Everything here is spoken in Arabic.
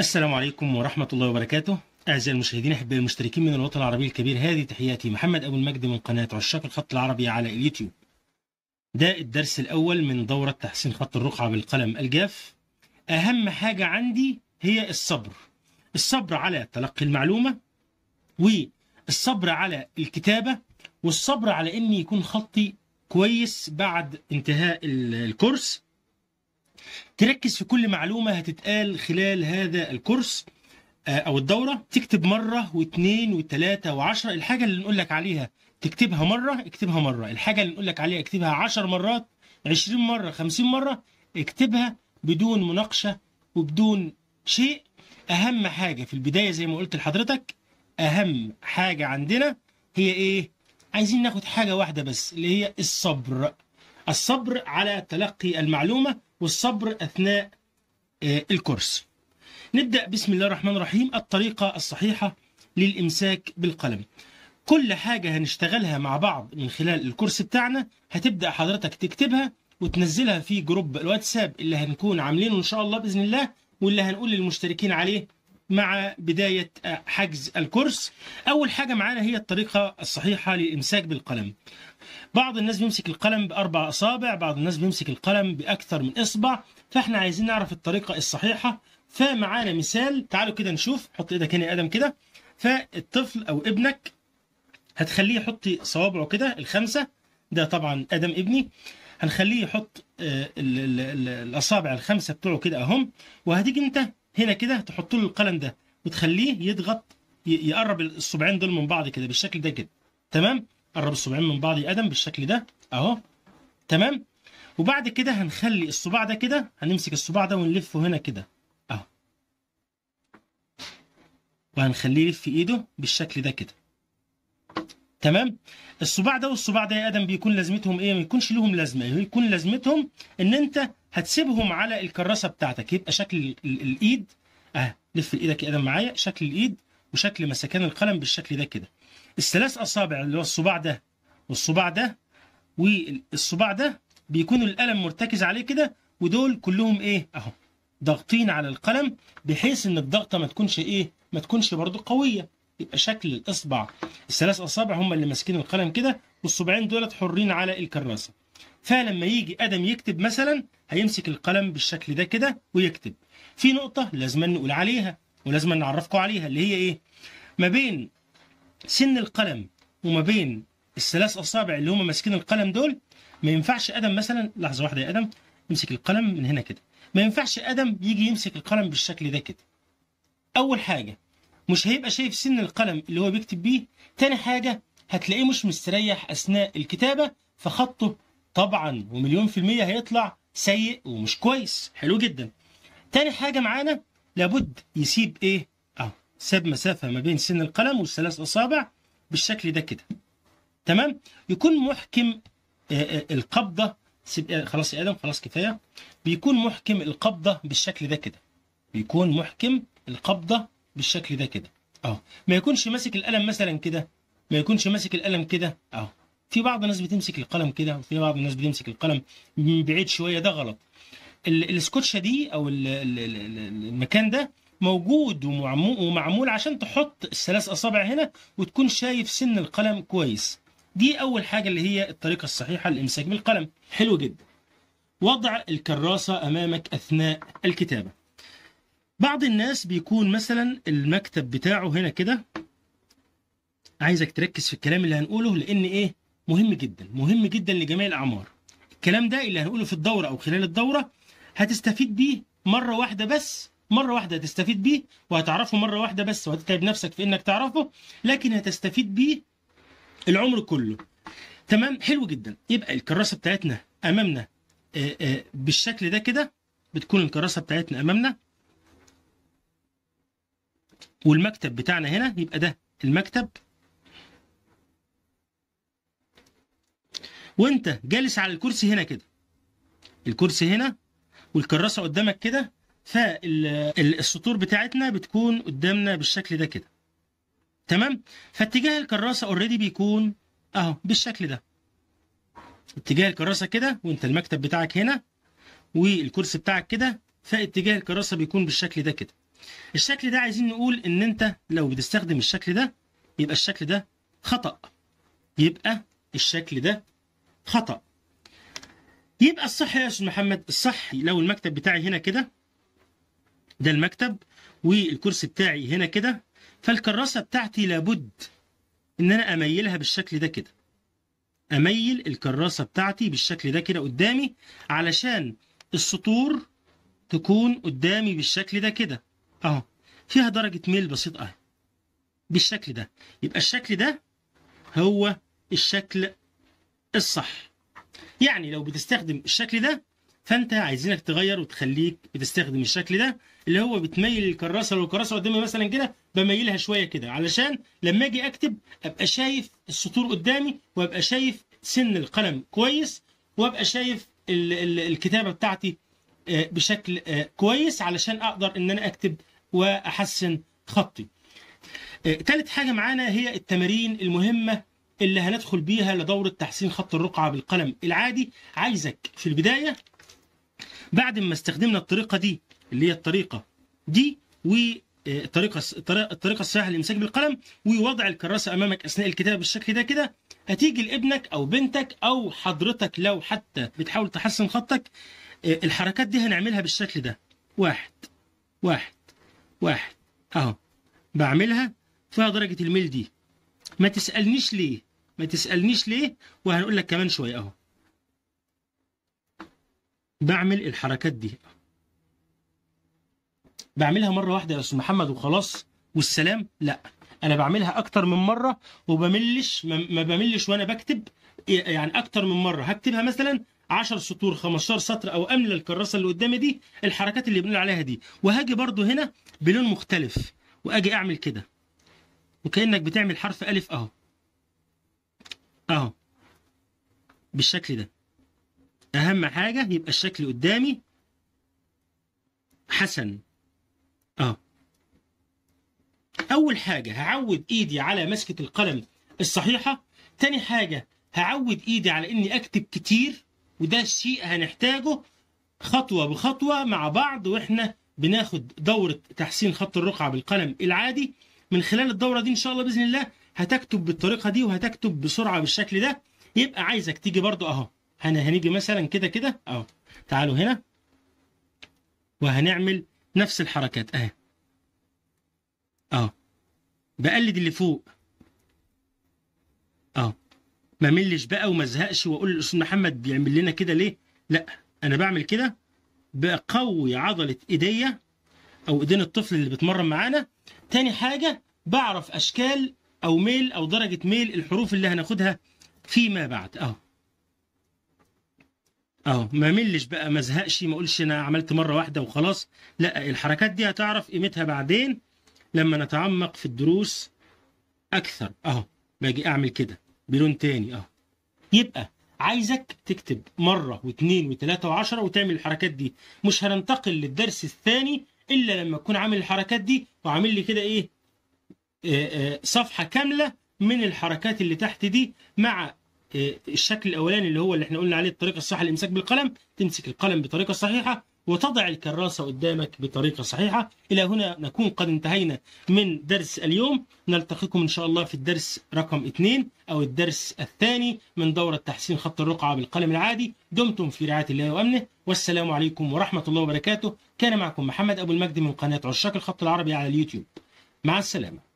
السلام عليكم ورحمة الله وبركاته أعزائي المشاهدين أحبائي المشتركين من الوطن العربي الكبير هذه تحياتي محمد أبو المجد من قناة عشاق الخط العربي على اليوتيوب ده الدرس الأول من دورة تحسين خط الرقعة بالقلم الجاف أهم حاجة عندي هي الصبر الصبر على تلقي المعلومة والصبر على الكتابة والصبر على أن يكون خطي كويس بعد انتهاء الكورس تركز في كل معلومة هتتقال خلال هذا الكورس آه، أو الدورة تكتب مرة واثنين وثلاثة وعشرة الحاجة اللي نقول لك عليها تكتبها مرة اكتبها مرة الحاجة اللي نقول لك عليها اكتبها عشر مرات عشرين مرة خمسين مرة اكتبها بدون مناقشة وبدون شيء أهم حاجة في البداية زي ما قلت لحضرتك أهم حاجة عندنا هي إيه؟ عايزين ناخد حاجة واحدة بس اللي هي الصبر الصبر على تلقي المعلومة والصبر أثناء آه، الكورس نبدأ بسم الله الرحمن الرحيم الطريقة الصحيحة للإمساك بالقلم كل حاجة هنشتغلها مع بعض من خلال الكورس بتاعنا هتبدأ حضرتك تكتبها وتنزلها في جروب الواتساب اللي هنكون عاملينه إن شاء الله بإذن الله واللي هنقول للمشتركين عليه مع بداية آه، حجز الكورس أول حاجة معانا هي الطريقة الصحيحة للإمساك بالقلم بعض الناس بيمسك القلم بأربع أصابع بعض الناس بيمسك القلم بأكثر من إصبع فإحنا عايزين نعرف الطريقة الصحيحة فمعانا مثال تعالوا كده نشوف حط إيدك هنا يا آدم كده فالطفل أو ابنك هتخليه يحط صوابعه كده الخمسة ده طبعا آدم ابني هنخليه يحط آه، الأصابع الخمسة بتوعه كده أهم وهتيجي أنت هنا كده تحط له القلم ده وتخليه يضغط يقرب الصبعين دول من بعض كده بالشكل ده كده تمام قرب الصبعين من بعض يا ادم بالشكل ده اهو تمام وبعد كده هنخلي الصباع ده كده هنمسك الصباع ده ونلفه هنا كده اهو وهنخليه يلف ايده بالشكل ده كده تمام الصباع ده والصباع ده يا ادم بيكون لازمتهم ايه ما يكونش لهم لازمه يكون لازمتهم ان انت هتسيبهم على الكراسه بتاعتك يبقى شكل الايد اه لف ايدك يا ادم معايا شكل الايد وشكل مسكان القلم بالشكل ده كده الثلاث اصابع اللي هو الصباع ده والصباع ده والصباع ده بيكون القلم مرتكز عليه كده ودول كلهم ايه اهو ضاغطين على القلم بحيث ان الضغطه ما تكونش ايه ما تكونش برضو قويه يبقى شكل الاصبع الثلاث اصابع هم اللي ماسكين القلم كده والصبعين دولت حرين على الكراسه فلما يجي ادم يكتب مثلا هيمسك القلم بالشكل ده كده ويكتب في نقطه لازم نقول عليها ولازم نعرفكم عليها اللي هي ايه ما بين سن القلم وما بين الثلاث اصابع اللي هم ماسكين القلم دول ما ينفعش ادم مثلا لحظه واحده يا ادم امسك القلم من هنا كده ما ينفعش ادم يجي يمسك القلم بالشكل ده كده اول حاجه مش هيبقى شايف سن القلم اللي هو بيكتب بيه تاني حاجه هتلاقيه مش مستريح اثناء الكتابه فخطه طبعا ومليون في المية هيطلع سيء ومش كويس حلو جدا تاني حاجة معانا لابد يسيب ايه اه ساب مسافة ما بين سن القلم والثلاث اصابع بالشكل ده كده تمام يكون محكم آه، آه، القبضة آه، خلاص يا ادم خلاص كفاية بيكون محكم القبضة بالشكل ده كده بيكون محكم القبضة بالشكل ده كده اه ما يكونش ماسك القلم مثلا كده ما يكونش ماسك القلم كده اه في بعض الناس بتمسك القلم كده وفي بعض الناس بتمسك القلم من بعيد شويه ده غلط السكوتشه دي او المكان ده موجود ومعمول عشان تحط الثلاث اصابع هنا وتكون شايف سن القلم كويس دي اول حاجه اللي هي الطريقه الصحيحه للامساك بالقلم حلو جدا وضع الكراسه امامك اثناء الكتابه بعض الناس بيكون مثلا المكتب بتاعه هنا كده عايزك تركز في الكلام اللي هنقوله لان ايه مهم جدا مهم جدا لجميع الأعمار الكلام ده اللي هنقوله في الدورة أو خلال الدورة هتستفيد بيه مرة واحدة بس مرة واحدة هتستفيد بيه وهتعرفه مرة واحدة بس وهتتعب نفسك في إنك تعرفه لكن هتستفيد بيه العمر كله تمام حلو جدا يبقى الكراسة بتاعتنا أمامنا آه، آه، بالشكل ده كده بتكون الكراسة بتاعتنا أمامنا والمكتب بتاعنا هنا يبقى ده المكتب وانت جالس على الكرسي هنا كده الكرسي هنا والكراسه قدامك كده فالسطور بتاعتنا بتكون قدامنا بالشكل ده كده تمام فاتجاه الكراسه اوريدي بيكون اهو بالشكل ده اتجاه الكراسه كده وانت المكتب بتاعك هنا والكرسي بتاعك كده فاتجاه الكراسه بيكون بالشكل ده كده الشكل ده عايزين نقول ان انت لو بتستخدم الشكل ده يبقى الشكل ده خطأ يبقى الشكل ده خطأ يبقى الصح يا استاذ محمد الصح لو المكتب بتاعي هنا كده ده المكتب والكرسي بتاعي هنا كده فالكراسه بتاعتي لابد ان انا اميلها بالشكل ده كده اميل الكراسه بتاعتي بالشكل ده كده قدامي علشان السطور تكون قدامي بالشكل ده كده اهو فيها درجه ميل بسيطه اهي بالشكل ده يبقى الشكل ده هو الشكل الصح يعني لو بتستخدم الشكل ده فانت عايزينك تغير وتخليك بتستخدم الشكل ده اللي هو بتميل الكراسه لو الكراسه قدامي مثلا كده بميلها شويه كده علشان لما اجي اكتب ابقى شايف السطور قدامي وابقى شايف سن القلم كويس وابقى شايف ال ال الكتابه بتاعتي آه، بشكل آه، كويس علشان اقدر ان انا اكتب واحسن خطي. ثالث آه، حاجه معانا هي التمارين المهمه اللي هندخل بيها لدورة تحسين خط الرقعة بالقلم العادي عايزك في البداية بعد ما استخدمنا الطريقة دي اللي هي الطريقة دي والطريقة الطريقة الصحيحة للإمساك بالقلم ووضع الكراسة أمامك أثناء الكتابة بالشكل ده كده هتيجي لابنك أو بنتك أو حضرتك لو حتى بتحاول تحسن خطك آه، الحركات دي هنعملها بالشكل ده واحد واحد واحد أهو بعملها فيها درجة الميل دي ما تسألنيش ليه ما تسألنيش ليه وهنقول لك كمان شوية أهو بعمل الحركات دي بعملها مرة واحدة يا أستاذ محمد وخلاص والسلام لا أنا بعملها أكتر من مرة وبملش ما بملش وأنا بكتب يعني أكتر من مرة هكتبها مثلا 10 سطور 15 سطر او املى الكراسه اللي قدامي دي الحركات اللي بنقول عليها دي وهاجي برضو هنا بلون مختلف واجي اعمل كده وكانك بتعمل حرف الف اهو اهو بالشكل ده اهم حاجه يبقى الشكل قدامي حسن اهو اول حاجه هعود ايدي على مسكه القلم الصحيحه تاني حاجه هعود ايدي على اني اكتب كتير وده الشيء هنحتاجه خطوه بخطوه مع بعض واحنا بناخد دوره تحسين خط الرقعه بالقلم العادي من خلال الدوره دي ان شاء الله باذن الله هتكتب بالطريقه دي وهتكتب بسرعه بالشكل ده يبقى عايزك تيجي برضو اهو هنيجي مثلا كده كده اهو تعالوا هنا وهنعمل نفس الحركات اهي اهو بقلد اللي فوق اهو ما ملش بقى وما زهقش واقول الاستاذ محمد بيعمل لنا كده ليه لا انا بعمل كده بقوي عضله ايديا او ايدين الطفل اللي بيتمرن معانا تاني حاجه بعرف اشكال أو ميل أو درجة ميل الحروف اللي هناخدها فيما بعد أهو أهو ما ملش بقى ما زهقش ما أقولش أنا عملت مرة واحدة وخلاص لا الحركات دي هتعرف قيمتها بعدين لما نتعمق في الدروس أكثر أهو باجي أعمل كده بلون تاني أهو يبقى عايزك تكتب مرة واثنين وثلاثة وعشرة وتعمل الحركات دي مش هننتقل للدرس الثاني إلا لما تكون عامل الحركات دي وعامل لي كده إيه آه، آه، صفحه كامله من الحركات اللي تحت دي مع آه، الشكل الاولاني اللي هو اللي احنا قلنا عليه الطريقه الصح الامساك بالقلم تمسك القلم بطريقه صحيحه وتضع الكراسه قدامك بطريقه صحيحه الى هنا نكون قد انتهينا من درس اليوم نلتقيكم ان شاء الله في الدرس رقم اثنين او الدرس الثاني من دوره تحسين خط الرقعه بالقلم العادي دمتم في رعايه الله وامنه والسلام عليكم ورحمه الله وبركاته كان معكم محمد ابو المجد من قناه عشاق الخط العربي على اليوتيوب مع السلامه